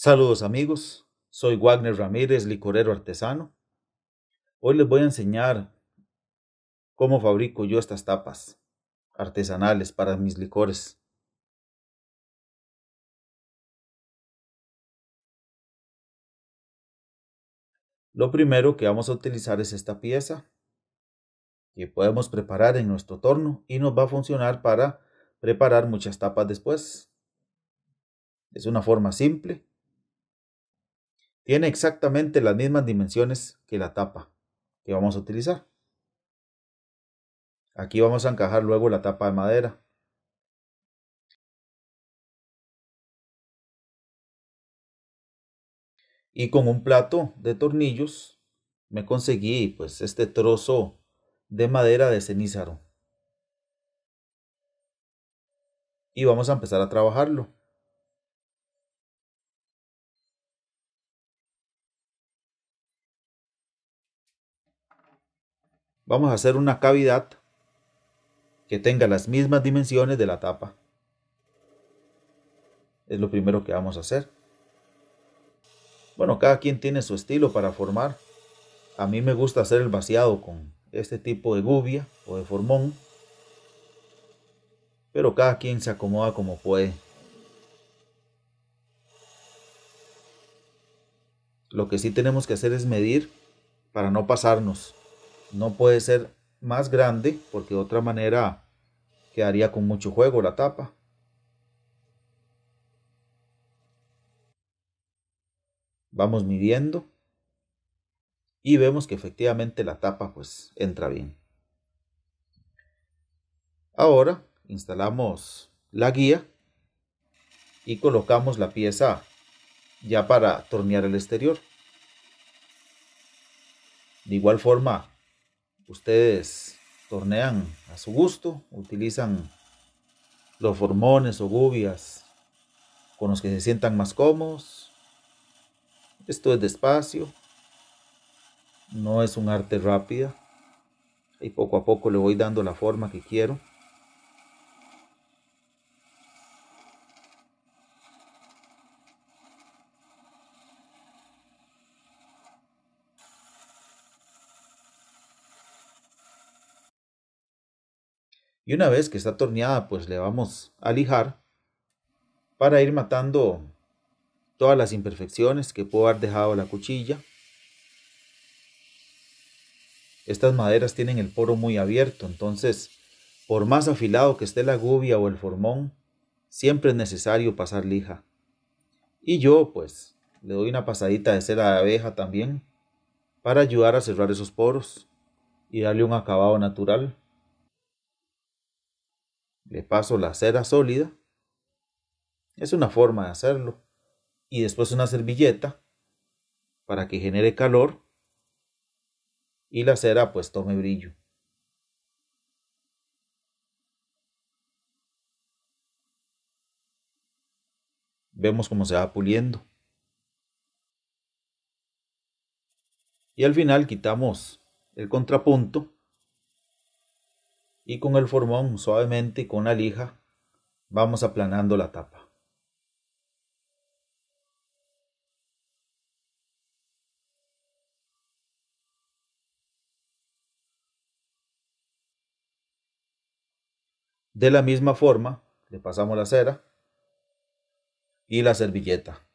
Saludos amigos, soy Wagner Ramírez, licorero artesano. Hoy les voy a enseñar cómo fabrico yo estas tapas artesanales para mis licores. Lo primero que vamos a utilizar es esta pieza que podemos preparar en nuestro torno y nos va a funcionar para preparar muchas tapas después. Es una forma simple tiene exactamente las mismas dimensiones que la tapa que vamos a utilizar. Aquí vamos a encajar luego la tapa de madera. Y con un plato de tornillos me conseguí pues este trozo de madera de cenizaro Y vamos a empezar a trabajarlo. vamos a hacer una cavidad que tenga las mismas dimensiones de la tapa. Es lo primero que vamos a hacer. Bueno, cada quien tiene su estilo para formar. A mí me gusta hacer el vaciado con este tipo de gubia o de formón. Pero cada quien se acomoda como puede. Lo que sí tenemos que hacer es medir para no pasarnos no puede ser más grande porque de otra manera quedaría con mucho juego la tapa. Vamos midiendo y vemos que efectivamente la tapa pues entra bien. Ahora instalamos la guía y colocamos la pieza ya para tornear el exterior. De igual forma ustedes tornean a su gusto, utilizan los formones o gubias con los que se sientan más cómodos. Esto es despacio, no es un arte rápida y poco a poco le voy dando la forma que quiero. Y una vez que está torneada, pues le vamos a lijar para ir matando todas las imperfecciones que pudo haber dejado la cuchilla. Estas maderas tienen el poro muy abierto, entonces por más afilado que esté la gubia o el formón, siempre es necesario pasar lija. Y yo pues le doy una pasadita de cera de abeja también para ayudar a cerrar esos poros y darle un acabado natural le paso la cera sólida. Es una forma de hacerlo. Y después una servilleta para que genere calor y la cera pues tome brillo. Vemos cómo se va puliendo. Y al final quitamos el contrapunto y con el formón suavemente y con la lija vamos aplanando la tapa. De la misma forma, le pasamos la cera y la servilleta.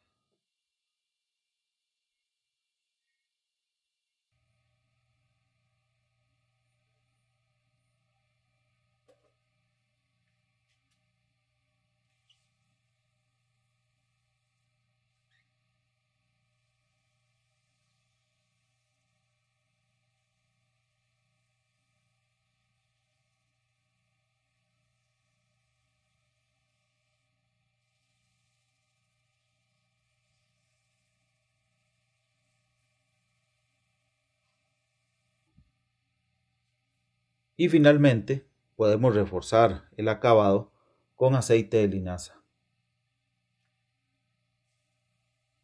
Y finalmente podemos reforzar el acabado con aceite de linaza.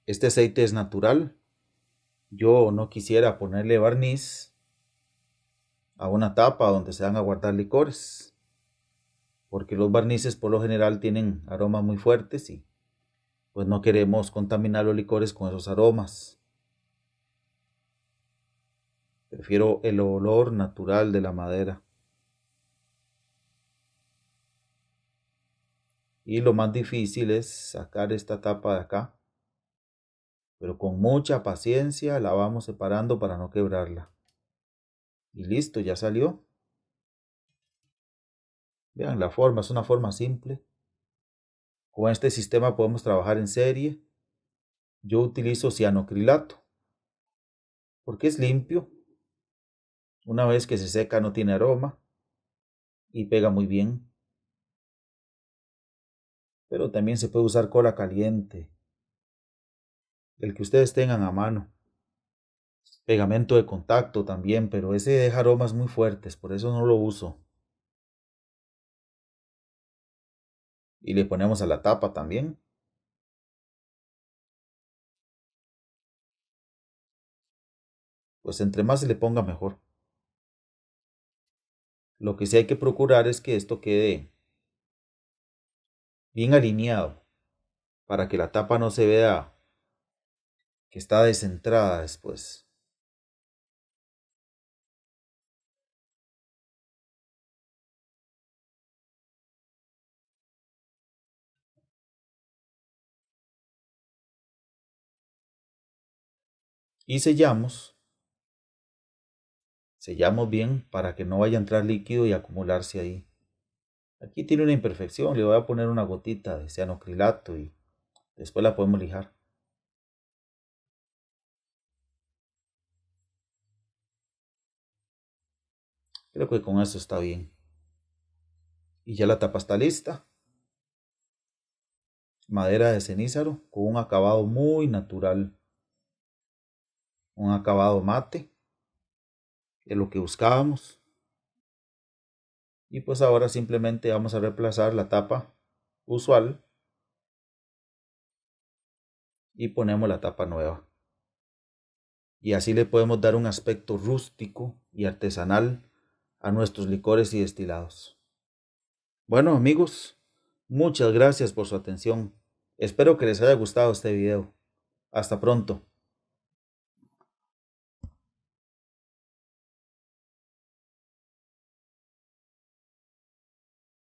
Este aceite es natural. Yo no quisiera ponerle barniz a una tapa donde se van a guardar licores, porque los barnices por lo general tienen aromas muy fuertes y pues no queremos contaminar los licores con esos aromas. Prefiero el olor natural de la madera. Y lo más difícil es sacar esta tapa de acá. Pero con mucha paciencia la vamos separando para no quebrarla. Y listo, ya salió. Vean, la forma es una forma simple. Con este sistema podemos trabajar en serie. Yo utilizo cianocrilato porque es limpio una vez que se seca no tiene aroma y pega muy bien. Pero también se puede usar cola caliente, el que ustedes tengan a mano. Pegamento de contacto también, pero ese deja aromas muy fuertes, por eso no lo uso. Y le ponemos a la tapa también. Pues entre más se le ponga mejor. Lo que sí hay que procurar es que esto quede bien alineado para que la tapa no se vea que está descentrada después. Y sellamos sellamos bien para que no vaya a entrar líquido y acumularse ahí. Aquí tiene una imperfección, le voy a poner una gotita de cianocrilato y después la podemos lijar. Creo que con eso está bien. Y ya la tapa está lista. Madera de cenízaro con un acabado muy natural. Un acabado mate. Es lo que buscábamos. Y pues ahora simplemente vamos a reemplazar la tapa usual y ponemos la tapa nueva. Y así le podemos dar un aspecto rústico y artesanal a nuestros licores y destilados. Bueno amigos, muchas gracias por su atención. Espero que les haya gustado este video. Hasta pronto.